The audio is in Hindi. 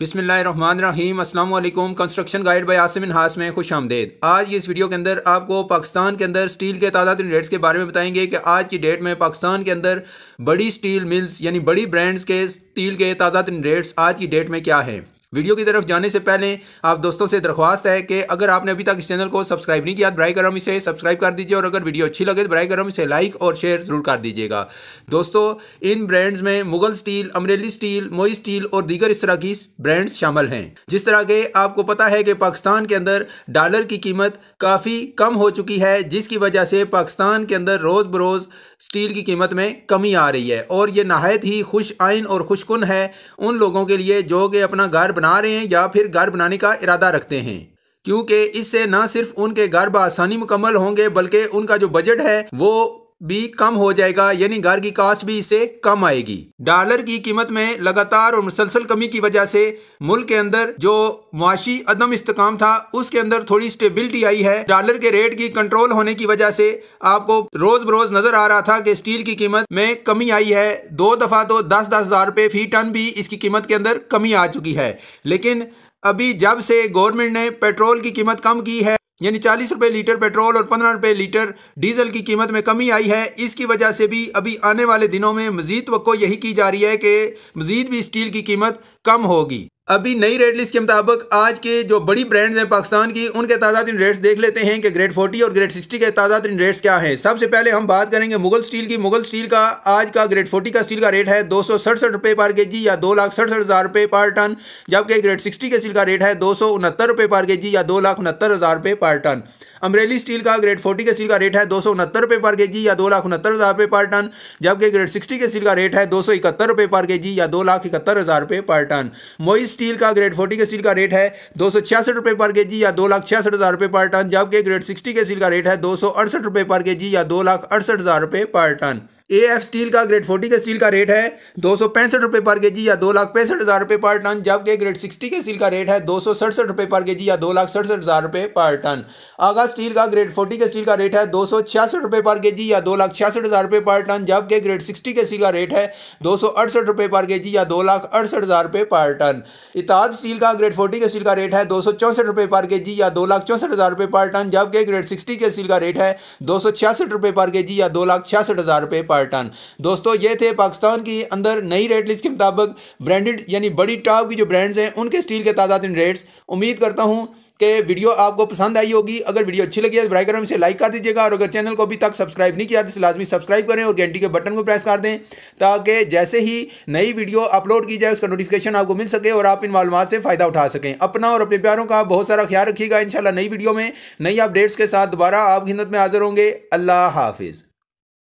बिसमीम अल्लाम कंस्ट्रक्शन गाइड बाय आसमिन हास में खुश आमदेद आज इस वीडियो के अंदर आपको पाकिस्तान के अंदर स्टील के तादाद रेट्स के बारे में बताएंगे कि आज की डेट में पाकिस्तान के अंदर बड़ी स्टील मिल्स यानी बड़ी ब्रांड्स के स्टील के तादाद रेट्स आज की डेट में क्या है वीडियो की तरफ जाने से पहले आप दोस्तों से दरख्वास्त है कि अगर आपने अभी तक इस चैनल को सब्सक्राइब नहीं किया तो ब्राई करम इसे सब्सक्राइब कर दीजिए और अगर वीडियो अच्छी लगे तो ब्राई करम इसे लाइक और शेयर ज़रूर कर दीजिएगा दोस्तों इन ब्रांड्स में Mughal steel Amreli steel Moi steel और दीगर इस तरह की ब्रांड्स शामिल हैं जिस तरह के आपको पता है कि पाकिस्तान के अंदर डॉलर की कीमत काफ़ी कम हो चुकी है जिसकी वजह से पाकिस्तान के अंदर रोज़ बरोज़ स्टील की कीमत में कमी आ रही है और ये नहायत ही खुश आइन और खुशकुन है उन लोगों के लिए जो कि अपना घर बना रहे हैं या फिर घर बनाने का इरादा रखते हैं क्योंकि इससे न सिर्फ उनके घर बसानी मुकम्मल होंगे बल्कि उनका जो बजट है वो भी कम हो जाएगा यानी घर की कास्ट भी इससे कम आएगी डॉलर की कीमत में लगातार और मुसलसल कमी की वजह से मुल्क के अंदर जो मुआशी अदम इस्तकाम था उसके अंदर थोड़ी स्टेबिलिटी आई है डॉलर के रेट की कंट्रोल होने की वजह से आपको रोज बरोज नजर आ रहा था कि स्टील की कीमत में कमी आई है दो दफा तो दस दस हजार रुपये फी टन भी इसकी कीमत के अंदर कमी आ चुकी है लेकिन अभी जब से गवर्नमेंट ने पेट्रोल की कीमत कम की है यानी चालीस रुपये लीटर पेट्रोल और पंद्रह रुपये लीटर डीजल की कीमत में कमी आई है इसकी वजह से भी अभी आने वाले दिनों में मजीद वक्को यही की जा रही है कि मजीद भी स्टील की कीमत कम होगी अभी नई रेट लिस्ट के मुताबिक आज के जो बड़ी ब्रांड्स हैं पाकिस्तान की उनके ताज़ा तीन रेट्स देख लेते हैं कि ग्रेड फोर्टी और ग्रेड सिक्सटी के ताज़ा तीन रेट्स क्या हैं सबसे पहले हम बात करेंगे मुगल स्टील की मुगल स्टील का आज का ग्रेड फोर्टी का स्टील का रेट है दो सौ सड़सठ रुपये पर के जी या दो लाख सड़सठ हज़ार रुपये पर टन जबकि ग्रेड सिक्सटी के स्टील का रेट है दो सौ उनहत्तर रुपये पर के जी या दो लाख उनहत्तर हज़ार रुपये पर टन अमरेली स्टील का ग्रेड फोर्टी के स्टील का रेट है दो सौ उनहत्तर रुपये पर के जी या दो लाख उनहत्तर हज़ार रुपये पर टन जबकि ग्रेड सिक्सटी के स्टील का रेट है दो सौ इकहत्तर रुपये पर के जी या दो लाख इकहत्तर हज़ार रुपये पर टन मोई स्टील का ग्रेड फोर्टी के स्टील का रेट है दो सौ छियासठ रुपये पर के जी या दो लाख छियासठ हज़ार रुपये पर टन जबकि ग्रेड सिक्सटी के स्टील का रेट है दो सौ अड़सठ रुपये पर के जी या दो लाख अड़सठ हज़ार रुपये पर टन ए एफ स्टील का ग्रेड फोर्टी के स्टील का रेट है दो सौ पैंसठ रुपये पर जी या दो लाख पैंसठ हज़ार रुपये पर टन जबकि ग्रेड सिक्सटी के स्टील का रेट है दो सौ सड़सठ रुपये पर केजी या दो लाख सड़सठ हज़ार रुपये पर टन आगा स्टील का ग्रेड फोर्टी के स्टील का रेट है दो सौ छियासठ रुपये पर केजी या दो लाख छियासठ हज़ार रुपये पर टन जबकि ग्रेड सिक्सटी के स्टील का रेट है दो सौ अड़सठ रुपये पर केजी या दो लाख अड़सठ हज़ार रुपये पर टन इताज स्टील का ग्रेड फोर्टी के स्टील का रेट है दो सौ चौंसठ रुपये पर केजी या दो लाख चौंसठ हज़ार रुपये पर टन जबकि ग्रेड सिक्सटी के स्टील का रेट है दो सौ छियासठ रुपये पर जी या दो लाख छियासठ हज़ार रुपये पर पर टन दोस्तों ये थे पाकिस्तान के अंदर नई रेट लिस्ट के मुताबिक ब्रांडेड यानी बड़ी टॉप की जो ब्रांड्स हैं उनके स्टील के तादाद रेट्स उम्मीद करता हूँ कि वीडियो आपको पसंद आई होगी अगर वीडियो अच्छी लगी है तो ब्राइक्रम से लाइक कर दीजिएगा और अगर चैनल को अभी तक सब्सक्राइब नहीं किया तो लाजमी सब्सक्राइब करें और घंटी के बटन को प्रेस कर दें ताकि जैसे ही नई वीडियो अपलोड की जाए उसका नोटिफिकेशन आपको मिल सके और आप इन मालूम से फ़ायदा उठा सकें अपना और अपने प्यारों का बहुत सारा ख्याल रखिएगा इन नई वीडियो में नई अपडेट्स के साथ दोबारा आपकी हिंदत में हाजिर होंगे अल्लाह हाफिज़